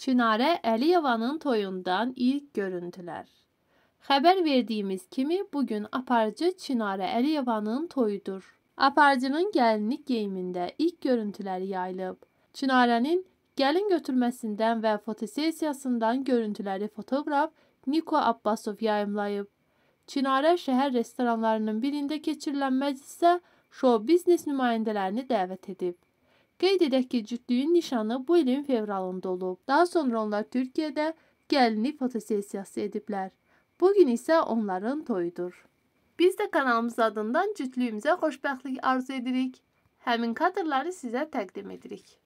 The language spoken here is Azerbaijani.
Çinarə Əliyevanın toyundan ilk görüntülər. Xəbər verdiyimiz kimi bu gün aparıcı Çinarə Əliyevanın toyudur. Aparıcının gəlinlik geyimində ilk görüntüləri yayılıb. Çinarənin gəlin götürməsindən və fotosessiyasından görüntüləri fotoqraf Niko Abbasov yayımlayıb. Çinarə şəhər restoranlarının birində keçirilən məclisə şou biznes nümayəndələrini dəvət edib. Qeyd edək ki, cütlüyün nişanı bu ilin fevralında olub. Daha sonra onlar Türkiyədə gəlinlik fotosessiyası ediblər. Bu gün isə onların toyudur. Biz də kanalımız adından cütlüyümüzə xoşbəxtlik arzu edirik. Həmin kadrları sizə təqdim edirik.